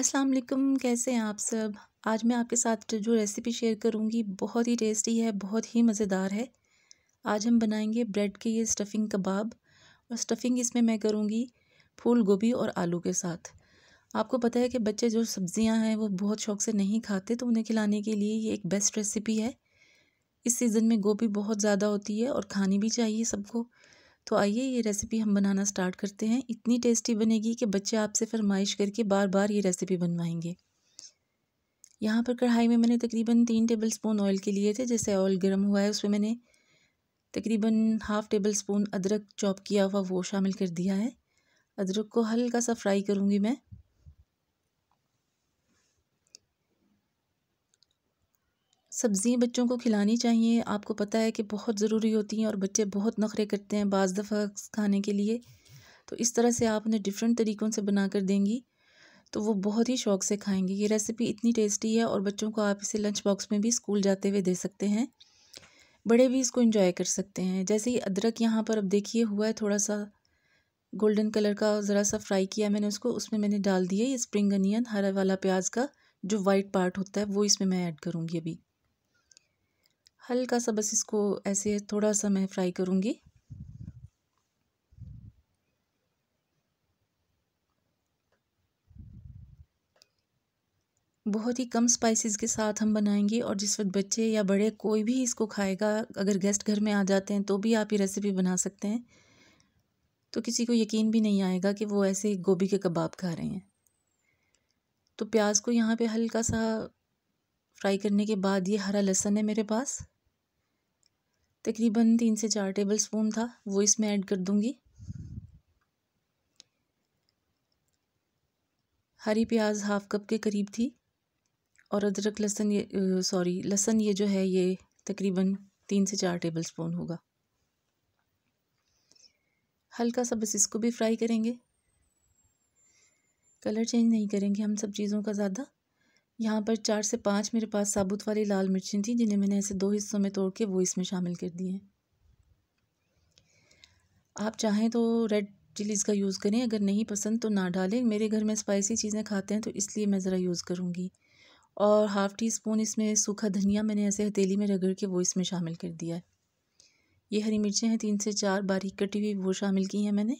अस्सलाम वालेकुम कैसे हैं आप सब आज मैं आपके साथ जो रेसिपी शेयर करूंगी बहुत ही टेस्टी है बहुत ही मज़ेदार है आज हम बनाएंगे ब्रेड के ये स्टफ़िंग कबाब और स्टफ़िंग इसमें मैं करूंगी फूल गोभी और आलू के साथ आपको पता है कि बच्चे जो सब्ज़ियां हैं वो बहुत शौक से नहीं खाते तो उन्हें खिलाने के लिए ये एक बेस्ट रेसिपी है इस सीज़न में गोभी बहुत ज़्यादा होती है और खानी भी चाहिए सबको तो आइए ये रेसिपी हम बनाना स्टार्ट करते हैं इतनी टेस्टी बनेगी कि बच्चे आपसे फरमाइश करके बार बार ये रेसिपी बनवाएंगे यहाँ पर कढ़ाई में मैंने तकरीबन तीन टेबल स्पून ऑयल के लिए थे जैसे ऑयल गर्म हुआ है उसमें मैंने तकरीबन हाफ़ टेबल स्पून अदरक चॉप किया हुआ वो शामिल कर दिया है अदरक को हल्का सा फ्राई करूँगी मैं सब्ज़ियाँ बच्चों को खिलानी चाहिए आपको पता है कि बहुत ज़रूरी होती हैं और बच्चे बहुत नखरे करते हैं बाज़ दफ़ा खाने के लिए तो इस तरह से आप उन्हें डिफरेंट तरीक़ों से बना कर देंगी तो वो बहुत ही शौक़ से खाएंगे ये रेसिपी इतनी टेस्टी है और बच्चों को आप इसे लंच बॉक्स में भी स्कूल जाते हुए दे सकते हैं बड़े भी इसको इंजॉय कर सकते हैं जैसे ही अदरक यहाँ पर अब देखिए हुआ है थोड़ा सा गोल्डन कलर का ज़रा सा फ्राई किया मैंने उसको उसमें मैंने डाल दिया ये स्प्रिंग अनियन हरा वाला प्याज का जो वाइट पार्ट होता है वो इसमें मैं ऐड करूँगी अभी हल्का सा बस इसको ऐसे थोड़ा सा मैं फ्राई करूँगी बहुत ही कम स्पाइसेस के साथ हम बनाएंगे और जिस वक्त बच्चे या बड़े कोई भी इसको खाएगा अगर गेस्ट घर में आ जाते हैं तो भी आप ये रेसिपी बना सकते हैं तो किसी को यकीन भी नहीं आएगा कि वो ऐसे गोभी के कबाब खा रहे हैं तो प्याज को यहाँ पे हल्का सा फ्राई करने के बाद ये हरा लहसन है मेरे पास तकरीबन तीन से चार टेबल स्पून था वो इसमें ऐड कर दूंगी हरी प्याज हाफ कप के करीब थी और अदरक लहसन ये सॉरी लहसन ये जो है ये तकरीबन तीन से चार टेबल स्पून होगा हल्का सा बस इसको भी फ्राई करेंगे कलर चेंज नहीं करेंगे हम सब चीज़ों का ज़्यादा यहाँ पर चार से पाँच मेरे पास साबुत वाली लाल मिर्चें थी जिन्हें मैंने ऐसे दो हिस्सों में तोड़ के वो इसमें शामिल कर दी हैं आप चाहें तो रेड चिलीज़ का यूज़ करें अगर नहीं पसंद तो ना डालें मेरे घर में स्पाइसी चीज़ें खाते हैं तो इसलिए मैं ज़रा यूज़ करूँगी और हाफ़ टी स्पून इसमें सूखा धनिया मैंने ऐसे हथेली में रगड़ के वो इसमें शामिल कर दिया है ये हरी मिर्चें हैं तीन से चार बारीक कटी हुई वो शामिल की हैं मैंने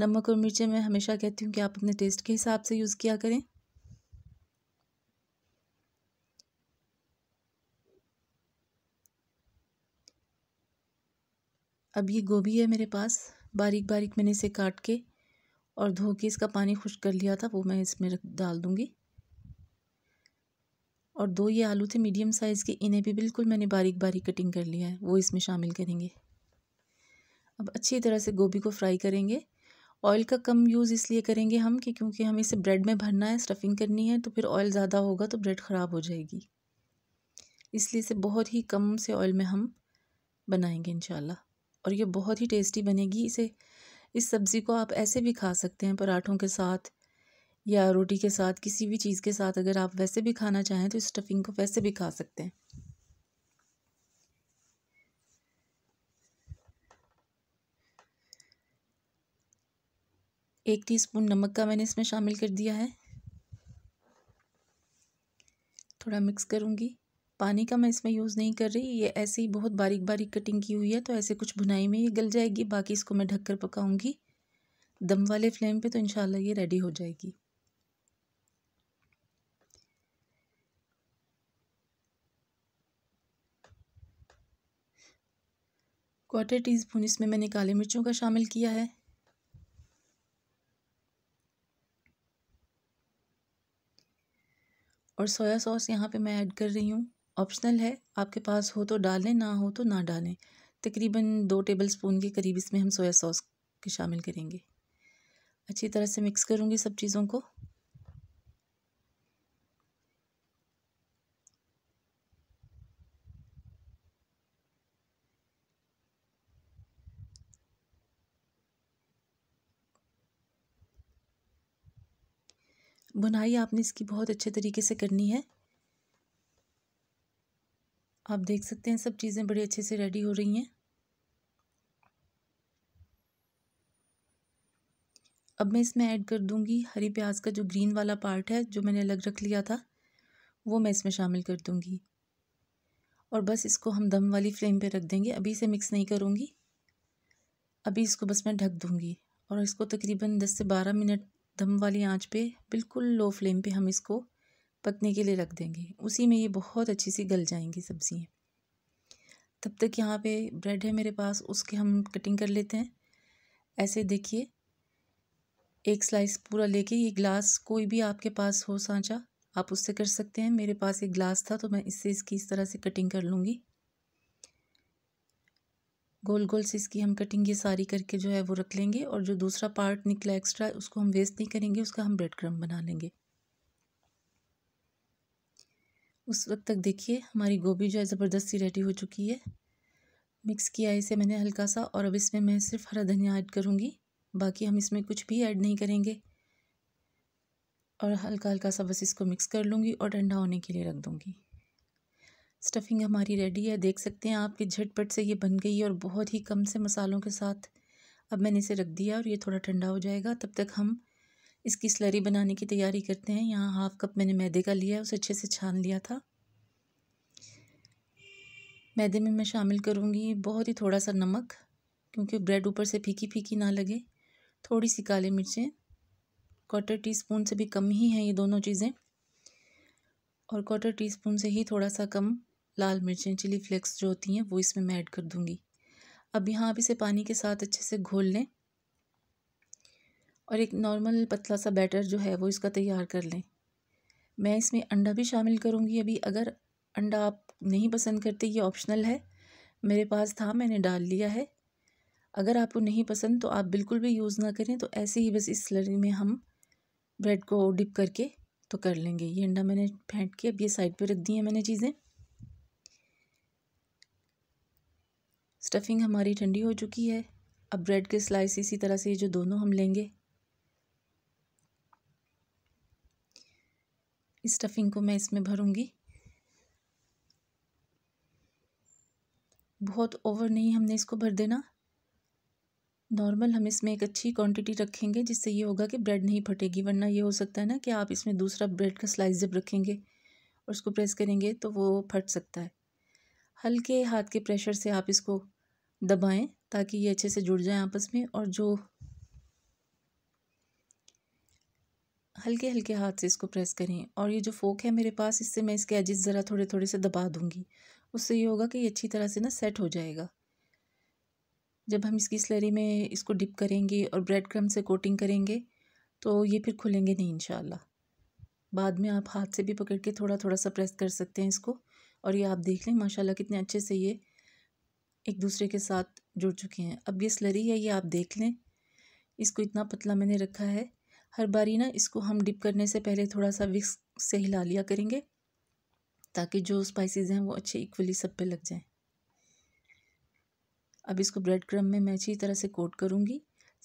नमक और मिर्चें मैं हमेशा कहती हूँ कि आप अपने टेस्ट के हिसाब से यूज़ किया करें अब ये गोभी है मेरे पास बारीक बारीक मैंने इसे काट के और धो के इसका पानी खुश कर लिया था वो मैं इसमें रख डाल दूँगी और दो ये आलू थे मीडियम साइज़ के इन्हें भी बिल्कुल मैंने बारीक बारीक कटिंग कर लिया है वो इसमें शामिल करेंगे अब अच्छी तरह से गोभी को फ्राई करेंगे ऑयल का कम यूज़ इसलिए करेंगे हम कि क्योंकि हमें इसे ब्रेड में भरना है स्टफिंग करनी है तो फिर ऑयल ज़्यादा होगा तो ब्रेड ख़राब हो जाएगी इसलिए इसे बहुत ही कम से ऑयल में हम बनाएंगे इंशाल्लाह और ये बहुत ही टेस्टी बनेगी इसे इस सब्ज़ी को आप ऐसे भी खा सकते हैं पराठों के साथ या रोटी के साथ किसी भी चीज़ के साथ अगर आप वैसे भी खाना चाहें तो स्टफिंग को वैसे भी खा सकते हैं एक टीस्पून नमक का मैंने इसमें शामिल कर दिया है थोड़ा मिक्स करूँगी पानी का मैं इसमें यूज़ नहीं कर रही ये ऐसे ही बहुत बारीक बारीक कटिंग की हुई है तो ऐसे कुछ भुनाई में ये गल जाएगी बाकी इसको मैं ढककर पकाऊंगी दम वाले फ्लेम पे तो इनशाला ये रेडी हो जाएगी क्वार्टर टी स्पून इसमें मैंने काली मिर्चों का शामिल किया है और सोया सॉस यहाँ पे मैं ऐड कर रही हूँ ऑप्शनल है आपके पास हो तो डालें ना हो तो ना डालें तकरीबन दो टेबल स्पून के करीब इसमें हम सोया सॉस के शामिल करेंगे अच्छी तरह से मिक्स करूँगी सब चीज़ों को बुनाई आपने इसकी बहुत अच्छे तरीके से करनी है आप देख सकते हैं सब चीज़ें बड़े अच्छे से रेडी हो रही हैं अब मैं इसमें ऐड कर दूंगी हरी प्याज का जो ग्रीन वाला पार्ट है जो मैंने अलग रख लिया था वो मैं इसमें शामिल कर दूंगी और बस इसको हम दम वाली फ्लेम पे रख देंगे अभी इसे मिक्स नहीं करूंगी अभी इसको बस मैं ढक दूंगी और इसको तकरीबन 10 से 12 मिनट दम वाली आंच पे बिल्कुल लो फ्लेम पे हम इसको पकने के लिए रख देंगे उसी में ये बहुत अच्छी सी गल जाएंगी सब्ज़ियाँ तब तक यहाँ पे ब्रेड है मेरे पास उसके हम कटिंग कर लेते हैं ऐसे देखिए एक स्लाइस पूरा लेके ये ग्लास कोई भी आपके पास हो सांचा आप उससे कर सकते हैं मेरे पास एक ग्लास था तो मैं इससे इसकी इस तरह से कटिंग कर लूँगी गोल गोल से इसकी हम कटिंग ये सारी करके जो है वो रख लेंगे और जो दूसरा पार्ट निकला एक्स्ट्रा उसको हम वेस्ट नहीं करेंगे उसका हम ब्रेड क्रम बना लेंगे उस वक्त तक देखिए हमारी गोभी जो है ज़बरदस्ती रेडी हो चुकी है मिक्स किया है इसे मैंने हल्का सा और अब इसमें मैं सिर्फ हरा धनिया ऐड करूँगी बाकी हम इसमें कुछ भी ऐड नहीं करेंगे और हल्का हल्का सा बस इसको मिक्स कर लूँगी और ठंडा होने के लिए रख दूँगी स्टफिंग हमारी रेडी है देख सकते हैं आप कि झटपट से ये बन गई है और बहुत ही कम से मसालों के साथ अब मैंने इसे रख दिया और ये थोड़ा ठंडा हो जाएगा तब तक हम इसकी स्लरी बनाने की तैयारी करते हैं यहाँ हाफ़ कप मैंने मैदे का लिया है उसे अच्छे से छान लिया था मैदे में मैं शामिल करूँगी बहुत ही थोड़ा सा नमक क्योंकि ब्रेड ऊपर से फीकी फीकी ना लगे थोड़ी सी काली मिर्चें क्वार्टर टी स्पून से भी कम ही हैं ये दोनों चीज़ें और क्वार्टर टी स्पून से ही थोड़ा सा कम लाल मिर्चें चिली फ्लेक्स जो होती हैं वो इसमें मैं ऐड कर दूँगी अब यहाँ आप इसे पानी के साथ अच्छे से घोल लें और एक नॉर्मल पतला सा बैटर जो है वो इसका तैयार कर लें मैं इसमें अंडा भी शामिल करूँगी अभी अगर अंडा आप नहीं पसंद करते ये ऑप्शनल है मेरे पास था मैंने डाल लिया है अगर आपको नहीं पसंद तो आप बिल्कुल भी यूज़ ना करें तो ऐसे ही बस इस स्लरी में हम ब्रेड को डिप करके तो कर लेंगे ये अंडा मैंने फेंट के अब ये साइड पे रख दी है मैंने चीज़ें स्टफिंग हमारी ठंडी हो चुकी है अब ब्रेड के स्लाइस इसी तरह से ये जो दोनों हम लेंगे स्टफिंग को मैं इसमें भरूँगी बहुत ओवर नहीं हमने इसको भर देना नॉर्मल हम इसमें एक अच्छी क्वांटिटी रखेंगे जिससे ये होगा कि ब्रेड नहीं फटेगी वरना ये हो सकता है ना कि आप इसमें दूसरा ब्रेड का स्लाइस जब रखेंगे और उसको प्रेस करेंगे तो वो फट सकता है हल्के हाथ के प्रेशर से आप इसको दबाएं ताकि ये अच्छे से जुड़ जाए आपस में और जो हल्के हल्के हाथ से इसको प्रेस करें और ये जो फोक है मेरे पास इससे मैं इसके एजिस ज़रा थोड़े थोड़े से दबा दूँगी उससे ये होगा कि ये अच्छी तरह से ना सेट हो जाएगा जब हम इसकी स्लरी में इसको डिप करेंगे और ब्रेड क्रम से कोटिंग करेंगे तो ये फिर खुलेंगे नहीं इन बाद में आप हाथ से भी पकड़ के थोड़ा थोड़ा सा प्रेस कर सकते हैं इसको और ये आप देख लें माशाल्लाह कितने अच्छे से ये एक दूसरे के साथ जुड़ चुके हैं अब ये स्लरी है ये आप देख लें इसको इतना पतला मैंने रखा है हर बारी ना इसको हम डिप करने से पहले थोड़ा सा विक्स से हिला लिया करेंगे ताकि जो स्पाइसेस हैं वो अच्छे इक्वली सब पे लग जाएं अब इसको ब्रेड क्रम में मैं अच्छी तरह से कोट करूँगी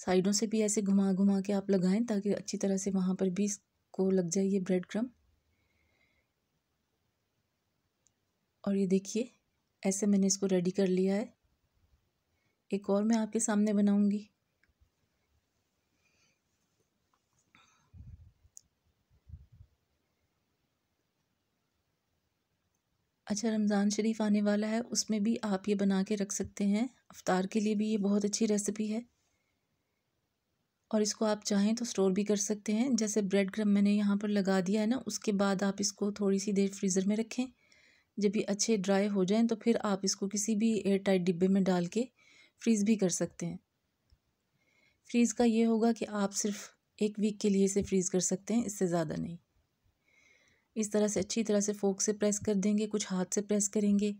साइडों से भी ऐसे घुमा घुमा के आप लगाएं ताकि अच्छी तरह से वहाँ पर भी इसको लग जाए ये ब्रेड क्रम और ये देखिए ऐसे मैंने इसको रेडी कर लिया है एक और मैं आपके सामने बनाऊँगी अच्छा रमज़ान शरीफ आने वाला है उसमें भी आप ये बना के रख सकते हैं अफ्तार के लिए भी ये बहुत अच्छी रेसिपी है और इसको आप चाहें तो स्टोर भी कर सकते हैं जैसे ब्रेड क्रम मैंने यहाँ पर लगा दिया है ना उसके बाद आप इसको थोड़ी सी देर फ्रीज़र में रखें जब ये अच्छे ड्राई हो जाएं तो फिर आप इसको किसी भी एयर टाइट डिब्बे में डाल के फ्रीज़ भी कर सकते हैं फ्रीज़ का ये होगा कि आप सिर्फ एक वीक के लिए इसे फ्रीज़ कर सकते हैं इससे ज़्यादा नहीं इस तरह से अच्छी तरह से फोक से प्रेस कर देंगे कुछ हाथ से प्रेस करेंगे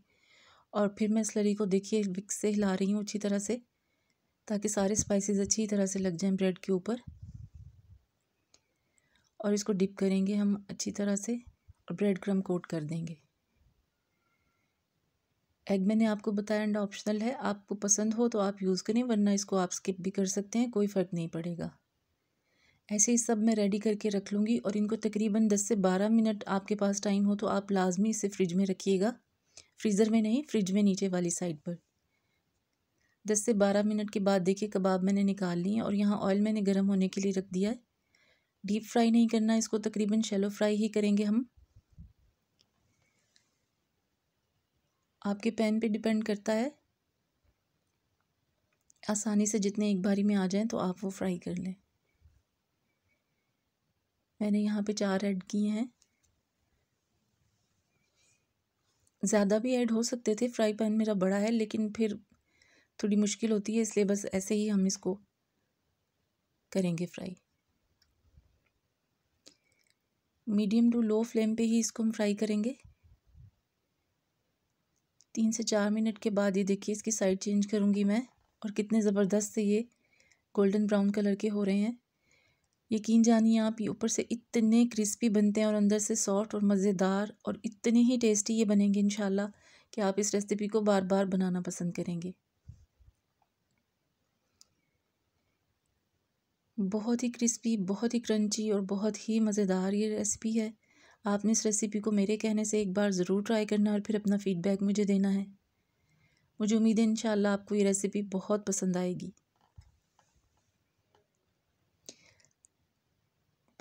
और फिर मैं स्लरी को देखिए विक्स से हिला रही हूँ अच्छी तरह से ताकि सारे स्पाइसेस अच्छी तरह से लग जाएं ब्रेड के ऊपर और इसको डिप करेंगे हम अच्छी तरह से और ब्रेड क्रम कोट कर देंगे एग मैंने आपको बताया एंड ऑप्शनल है आपको पसंद हो तो आप यूज़ करें वरना इसको आप स्किप भी कर सकते हैं कोई फ़र्क नहीं पड़ेगा ऐसे ही सब मैं रेडी करके रख लूँगी और इनको तकरीबन दस से बारह मिनट आपके पास टाइम हो तो आप लाजमी इसे फ्रिज में रखिएगा फ्रीज़र में नहीं फ्रिज में नीचे वाली साइड पर दस से बारह मिनट के बाद देखिए कबाब मैंने निकाल लिए और यहाँ ऑयल मैंने गर्म होने के लिए रख दिया है डीप फ्राई नहीं करना इसको तकरीबन शेलो फ्राई ही करेंगे हम आपके पैन पर डिपेंड करता है आसानी से जितने एक बारी में आ जाएँ तो आप वो फ्राई कर लें मैंने यहाँ पे चार ऐड किए हैं ज़्यादा भी ऐड हो सकते थे फ्राई पैन मेरा बड़ा है लेकिन फिर थोड़ी मुश्किल होती है इसलिए बस ऐसे ही हम इसको करेंगे fry medium to low flame पे ही इसको हम फ्राई करेंगे तीन से चार मिनट के बाद ये देखिए इसकी साइड चेंज करूँगी मैं और कितने ज़बरदस्त से ये गोल्डन ब्राउन कलर के हो रहे हैं यकीन जानिए आप ये ऊपर से इतने क्रिस्पी बनते हैं और अंदर से सॉफ्ट और मज़ेदार और इतने ही टेस्टी ये बनेंगे इन कि आप इस रेसिपी को बार बार बनाना पसंद करेंगे बहुत ही क्रिस्पी बहुत ही क्रंची और बहुत ही मज़ेदार ये रेसिपी है आपने इस रेसिपी को मेरे कहने से एक बार ज़रूर ट्राई करना और फिर अपना फ़ीडबैक मुझे देना है मुझे उम्मीद है इन आपको ये रेसिपी बहुत पसंद आएगी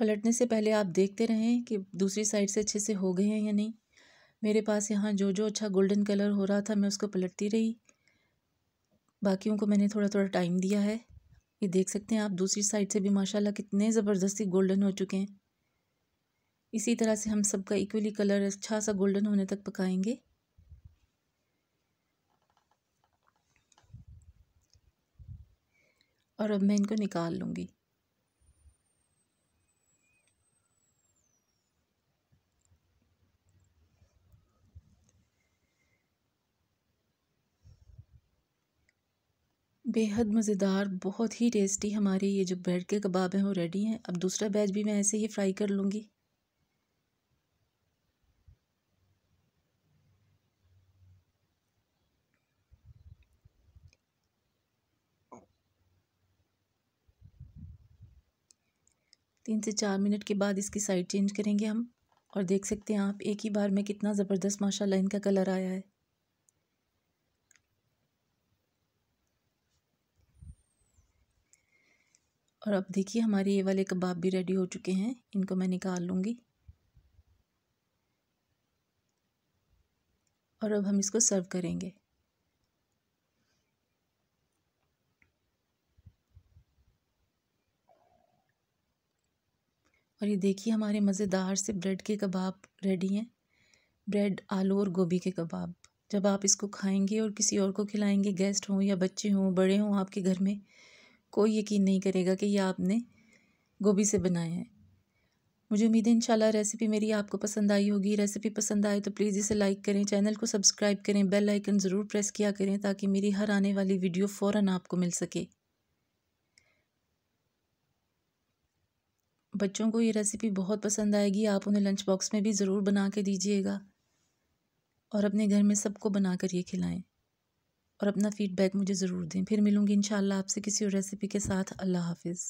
पलटने से पहले आप देखते रहें कि दूसरी साइड से अच्छे से हो गए हैं या नहीं मेरे पास यहाँ जो जो अच्छा गोल्डन कलर हो रहा था मैं उसको पलटती रही बाकियों को मैंने थोड़ा थोड़ा टाइम दिया है ये देख सकते हैं आप दूसरी साइड से भी माशाल्लाह कितने ज़बरदस्ती गोल्डन हो चुके हैं इसी तरह से हम सबका इक्वली कलर अच्छा सा गोल्डन होने तक पकाएंगे और अब मैं इनको निकाल लूँगी बेहद मज़ेदार बहुत ही टेस्टी हमारे ये जो ब्रेड के कबाब हैं वो रेडी हैं अब दूसरा बैच भी मैं ऐसे ही फ्राई कर लूँगी तीन से चार मिनट के बाद इसकी साइड चेंज करेंगे हम और देख सकते हैं आप एक ही बार में कितना ज़बरदस्त माशाल्लाह इनका कलर आया है और अब देखिए हमारे ये वाले कबाब भी रेडी हो चुके हैं इनको मैं निकाल लूँगी और अब हम इसको सर्व करेंगे और ये देखिए हमारे मज़ेदार से ब्रेड के कबाब रेडी हैं ब्रेड आलू और गोभी के कबाब जब आप इसको खाएंगे और किसी और को खिलाएंगे गेस्ट हों या बच्चे हों बड़े हों आपके घर में कोई यकीन नहीं करेगा कि यह आपने गोभी से बनाया है मुझे उम्मीद है इंशाल्लाह रेसिपी मेरी आपको पसंद आई होगी रेसिपी पसंद आए तो प्लीज़ इसे लाइक करें चैनल को सब्सक्राइब करें बेल आइकन ज़रूर प्रेस किया करें ताकि मेरी हर आने वाली वीडियो फ़ौर आपको मिल सके बच्चों को ये रेसिपी बहुत पसंद आएगी आप उन्हें लंच बॉक्स में भी ज़रूर बना के दीजिएगा और अपने घर में सबको बना कर ये खिलाएँ और अपना फ़ीडबैक मुझे ज़रूर दें फिर मिलूँगी इन आपसे किसी और रेसिपी के साथ अल्लाह हाफिज़